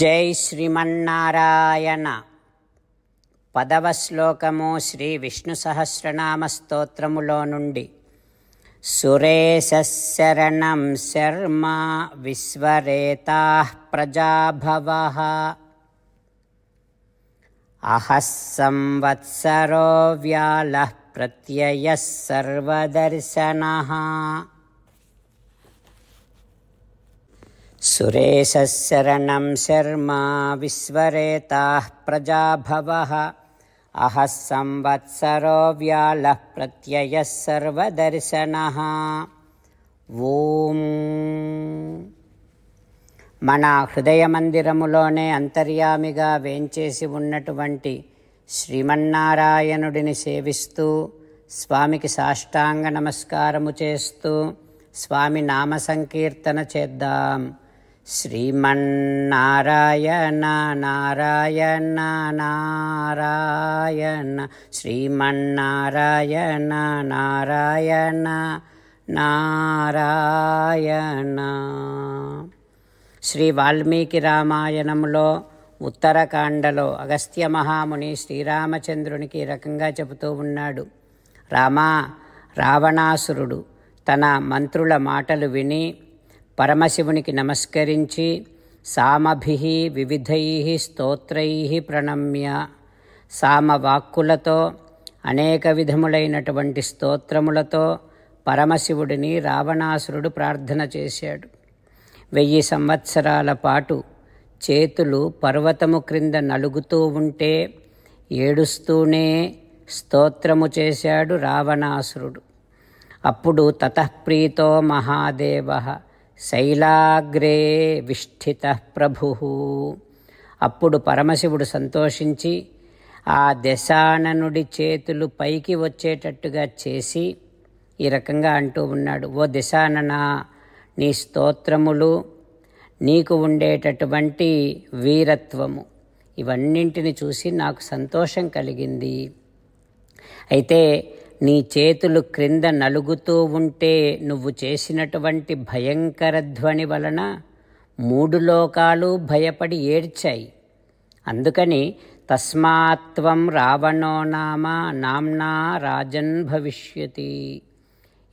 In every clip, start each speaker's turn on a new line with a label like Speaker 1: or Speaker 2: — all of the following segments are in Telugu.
Speaker 1: జై శ్రీమన్నారాయణ పదవ శ్లోకము శ్రీ విష్ణు సహస్రనామ స్తోత్రములో నుండి సురేశరణం శర్మ విశ్వరేతా ప్రజాభవ అహస్సంవత్సరో వ్యాల ప్రత్యయ సర్వదర్శన సురేశరణం శర్మ విశ్వరేత ప్రజాభవ అహ సంవత్సరో వ్యాళ व्यालः ఓం మన హృదయ మన హృదయమందిరములోనే అంతర్యామిగా వేంచేసి ఉన్నటువంటి శ్రీమన్నారాయణుడిని సేవిస్తూ స్వామికి సాష్టాంగ నమస్కారము చేస్తూ స్వామి నామ సంకీర్తన చేద్దాం శ్రీమన్నారాయణ నారాయణ నారాయణ శ్రీమన్నారాయణ నారాయణ నారాయణ శ్రీ వాల్మీకి రామాయణంలో ఉత్తరకాండలో అగస్త్య మహాముని శ్రీరామచంద్రునికి ఈ రకంగా చెబుతూ ఉన్నాడు రామా రావణాసురుడు తన మంత్రుల మాటలు విని పరమశివునికి నమస్కరించి సామభి వివిధై స్తోత్రై ప్రణమ్య సామవాక్కులతో అనేక విధములైనటువంటి స్తోత్రములతో పరమశివుడిని రావణాసురుడు ప్రార్థన చేశాడు వెయ్యి సంవత్సరాల పాటు చేతులు పర్వతము క్రింద నలుగుతూ ఉంటే ఏడుస్తూనే స్తోత్రము చేశాడు రావణాసురుడు అప్పుడు తతఃప్రీతో మహాదేవ శైలాగ్రే విష్ఠిత ప్రభు అప్పుడు పరమశివుడు సంతోషించి ఆ దశాననుడి చేతులు పైకి వచ్చేటట్టుగా చేసి ఈ రకంగా అంటూ ఉన్నాడు ఓ దశాననా నీ స్తోత్రములు నీకు ఉండేటటువంటి వీరత్వము ఇవన్నింటిని చూసి నాకు సంతోషం కలిగింది అయితే నీ చేతులు క్రింద నలుగుతూ ఉంటే నువ్వు చేసినటువంటి భయంకర ధ్వని వలన మూడు లోకాలు భయపడి ఏడ్చాయి అందుకని తస్మాత్వం రావణో నామ నామ్నా రాజన్ భవిష్యతి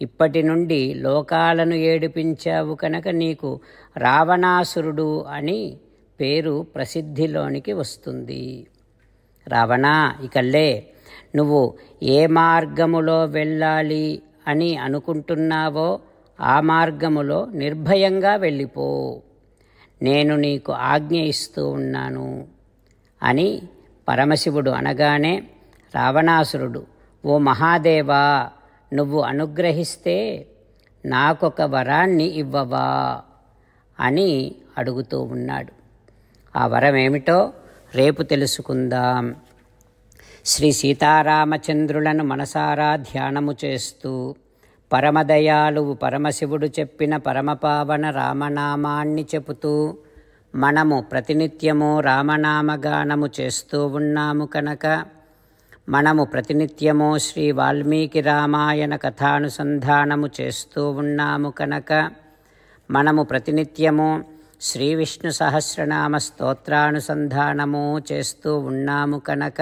Speaker 1: ఇప్పటి నుండి లోకాలను ఏడిపించావు కనుక నీకు రావణాసురుడు అని పేరు ప్రసిద్ధిలోనికి వస్తుంది రావణా ఇకల్లే నువ్వు ఏ మార్గములో వెళ్ళాలి అని అనుకుంటున్నావో ఆ మార్గములో నిర్భయంగా వెళ్ళిపో నేను నీకు ఆజ్ఞ ఇస్తూ ఉన్నాను అని పరమశివుడు అనగానే రావణాసురుడు ఓ మహాదేవా నువ్వు అనుగ్రహిస్తే నాకొక వరాన్ని ఇవ్వవా అని అడుగుతూ ఉన్నాడు ఆ వరం ఏమిటో రేపు తెలుసుకుందాం శ్రీ సీతారామచంద్రులను మనసారా ధ్యానము చేస్తూ పరమదయాలువు పరమశివుడు చెప్పిన పరమపావన రామనామాన్ని చెబుతూ మనము ప్రతినిత్యము రామనామగానము చేస్తూ ఉన్నాము కనుక మనము ప్రతినిత్యము శ్రీ వాల్మీకి రామాయణ కథానుసంధానము చేస్తూ ఉన్నాము కనుక మనము ప్రతినిత్యము శ్రీ విష్ణు సహస్రనామ స్తోత్రానుసంధానము చేస్తూ ఉన్నాము కనుక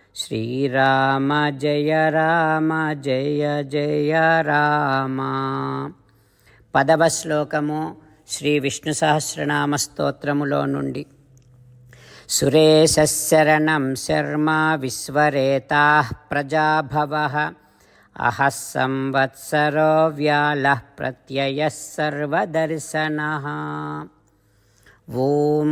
Speaker 1: శ్రీరామ జయ రామ జయ జయ రామ పదవ శ్లోకము శ్రీ విష్ణు సహస్రనామ స్తోత్రములో నుండి సురేశరణం శర్మ విశ్వరేతా ప్రజాభవ అహ సంవత్సరో వ్యాల ప్రత్యయ సర్వదర్శన ఓం